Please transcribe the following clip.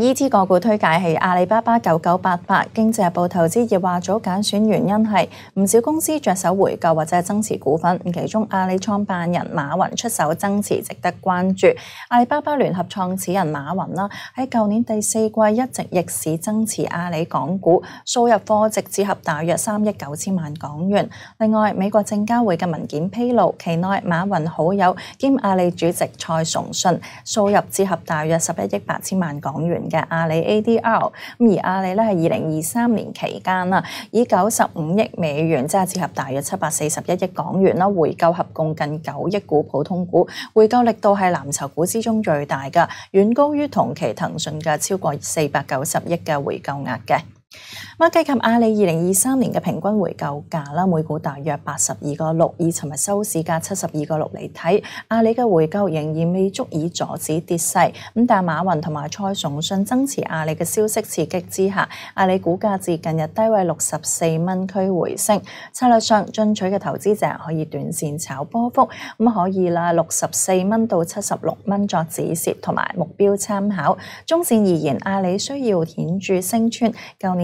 依支个股推介系阿里巴巴九九八八，经济日报投资业话早拣选原因系唔少公司着手回购或者增持股份，其中阿里创办人马云出手增持值得关注。阿里巴巴联合创始人马云啦，喺旧年第四季一直逆市增持阿里港股，扫入货值折合大约三亿九千万港元。另外，美国证交会嘅文件披露，期内马云好友兼阿里主席蔡崇信扫入折合大约十一亿八千万港元。嘅阿里 ADR，咁而阿里咧系二零二三年期間啦，以九十五億美元，即係折合大約七百四十一億港元啦，回購合共近九億股普通股，回購力度係藍籌股之中最大嘅，遠高於同期騰訊嘅超過四百九十億嘅回購額嘅。咁計及阿里二零二三年嘅平均回購價啦，每股大約八十二個六，以尋日收市價七十二個六嚟睇，阿里嘅回購仍然未足以阻止跌勢。咁但馬雲同埋蔡總信增持阿里嘅消息刺激之下，阿里股價至近日低位六十四蚊區回升。策略上，進取嘅投資者可以短線炒波幅，咁可以啦，六十四蚊到七十六蚊作止蝕同埋目標參考。中線而言，阿里需要顯著升穿舊年。